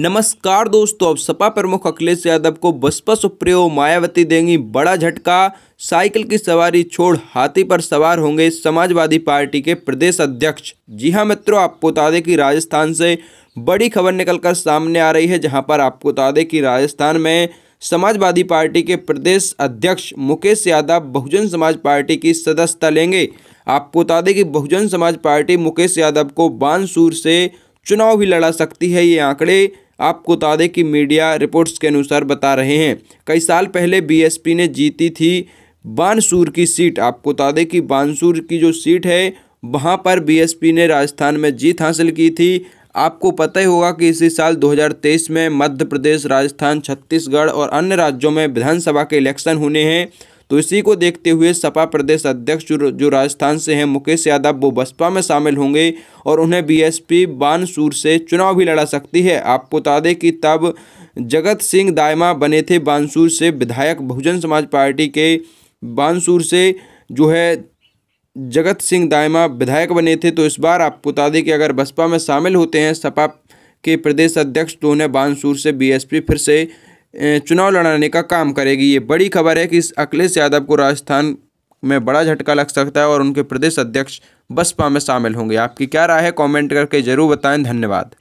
नमस्कार दोस्तों अब सपा प्रमुख अखिलेश यादव को बसपा सुप्रियो मायावती देंगी बड़ा झटका साइकिल की सवारी छोड़ हाथी पर सवार होंगे समाजवादी पार्टी के प्रदेश अध्यक्ष जी हां मित्रों आपको बता दें कि राजस्थान से बड़ी खबर निकलकर सामने आ रही है जहां पर आपको बता दें कि राजस्थान में समाजवादी पार्टी के प्रदेश अध्यक्ष मुकेश यादव बहुजन समाज पार्टी की सदस्यता लेंगे आपको बता दें कि बहुजन समाज पार्टी मुकेश यादव को बानसूर से चुनाव भी लड़ा सकती है ये आंकड़े आपको बता दें कि मीडिया रिपोर्ट्स के अनुसार बता रहे हैं कई साल पहले बीएसपी ने जीती थी बानसूर की सीट आपको बता दें कि बानसूर की जो सीट है वहाँ पर बीएसपी ने राजस्थान में जीत हासिल की थी आपको पता ही होगा कि इसी साल 2023 में मध्य प्रदेश राजस्थान छत्तीसगढ़ और अन्य राज्यों में विधानसभा के इलेक्शन होने हैं तो इसी को देखते हुए सपा प्रदेश अध्यक्ष जो राजस्थान से हैं मुकेश यादव वो बसपा में शामिल होंगे और उन्हें बीएसपी बानसूर से चुनाव भी लड़ा सकती है आपको बता दें कि तब जगत सिंह दायमा बने थे बानसूर से विधायक बहुजन समाज पार्टी के बानसूर से जो है जगत सिंह दायमा विधायक बने थे तो इस बार आपको बता दें कि अगर बसपा में शामिल होते हैं सपा के प्रदेश अध्यक्ष तो उन्हें बानसूर से बीएसपी फिर से चुनाव लड़ाने का काम करेगी ये बड़ी खबर है कि इस अखिलेश यादव को राजस्थान में बड़ा झटका लग सकता है और उनके प्रदेश अध्यक्ष बसपा में शामिल होंगे आपकी क्या राय है कमेंट करके जरूर बताएं धन्यवाद